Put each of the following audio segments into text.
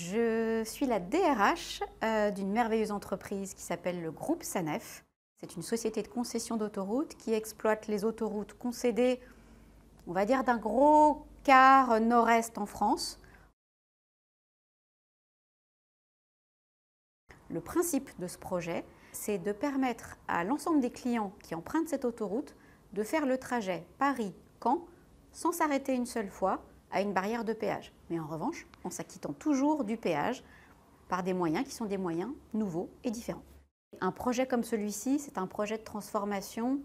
Je suis la DRH euh, d'une merveilleuse entreprise qui s'appelle le groupe Sanef. C'est une société de concession d'autoroutes qui exploite les autoroutes concédées, on va dire, d'un gros quart nord-est en France. Le principe de ce projet, c'est de permettre à l'ensemble des clients qui empruntent cette autoroute de faire le trajet Paris-Caen sans s'arrêter une seule fois à une barrière de péage. Mais en revanche, en s'acquittant toujours du péage par des moyens qui sont des moyens nouveaux et différents. Un projet comme celui-ci, c'est un projet de transformation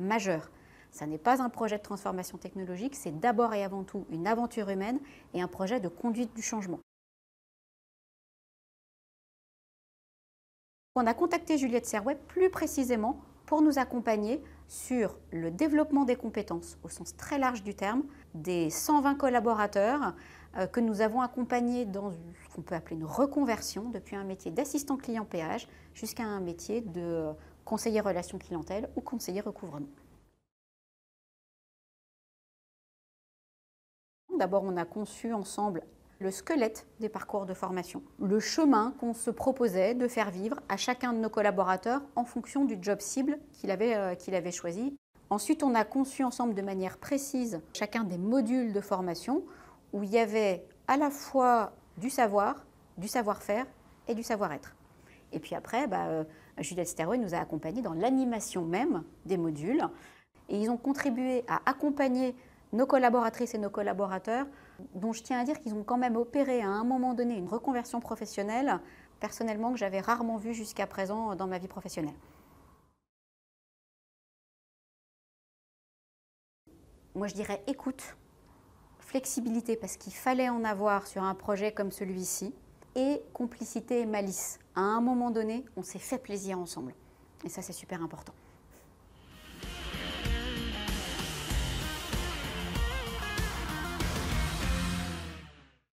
majeure. Ce n'est pas un projet de transformation technologique, c'est d'abord et avant tout une aventure humaine et un projet de conduite du changement. On a contacté Juliette Serouet plus précisément pour nous accompagner sur le développement des compétences au sens très large du terme, des 120 collaborateurs euh, que nous avons accompagné dans ce qu'on peut appeler une reconversion depuis un métier d'assistant client péage jusqu'à un métier de conseiller relation clientèle ou conseiller recouvrement. D'abord, on a conçu ensemble le squelette des parcours de formation, le chemin qu'on se proposait de faire vivre à chacun de nos collaborateurs en fonction du job cible qu'il avait euh, choisi. Ensuite, on a conçu ensemble de manière précise chacun des modules de formation où il y avait à la fois du savoir, du savoir-faire et du savoir-être. Et puis après, bah, euh, Juliette Steroy nous a accompagnés dans l'animation même des modules. Et ils ont contribué à accompagner nos collaboratrices et nos collaborateurs, dont je tiens à dire qu'ils ont quand même opéré à un moment donné une reconversion professionnelle, personnellement que j'avais rarement vue jusqu'à présent dans ma vie professionnelle. Moi, je dirais écoute, flexibilité parce qu'il fallait en avoir sur un projet comme celui-ci, et complicité et malice. À un moment donné, on s'est fait plaisir ensemble. Et ça, c'est super important.